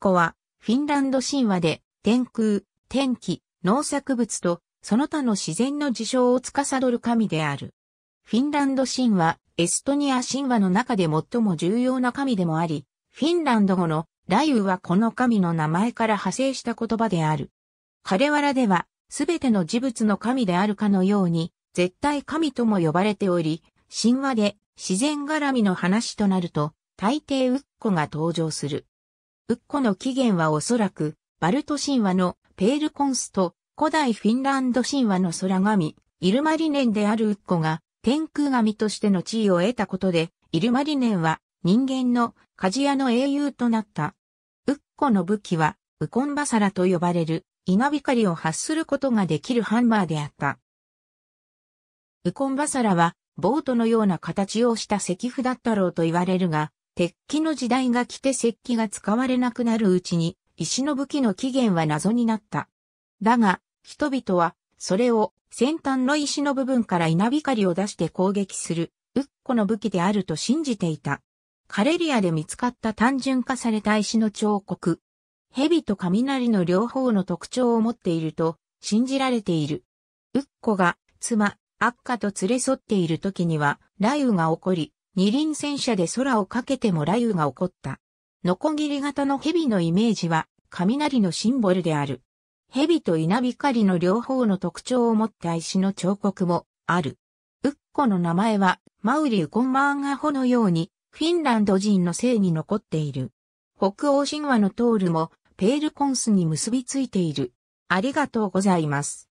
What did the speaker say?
子は、フィンランド神話で、天空、天気、農作物と、その他の自然の事象を司る神である。フィンランド神話、エストニア神話の中で最も重要な神でもあり、フィンランド語の雷雨はこの神の名前から派生した言葉である。彼原では、すべての事物の神であるかのように、絶対神とも呼ばれており、神話で自然絡みの話となると、大抵ウッコが登場する。ウッコの起源はおそらく、バルト神話のペールコンスと古代フィンランド神話の空神、イルマリネンであるウッコが天空神としての地位を得たことで、イルマリネンは人間の鍛冶屋の英雄となった。ウッコの武器はウコンバサラと呼ばれる稲光を発することができるハンマーであった。ウコンバサラはボートのような形をした石符だったろうと言われるが、鉄器の時代が来て石器が使われなくなるうちに、石の武器の起源は謎になった。だが、人々は、それを先端の石の部分から稲光を出して攻撃する、ウッコの武器であると信じていた。カレリアで見つかった単純化された石の彫刻。蛇と雷の両方の特徴を持っていると信じられている。ウッコが妻、アッカと連れ添っている時には雷雨が起こり、二輪戦車で空をかけても雷雨が起こった。ノコギリ型の蛇のイメージは雷のシンボルである。蛇と稲光の両方の特徴を持った石の彫刻もある。ウッコの名前はマウリウコンマーンガホのようにフィンランド人の姓に残っている。北欧神話のトールもペールコンスに結びついている。ありがとうございます。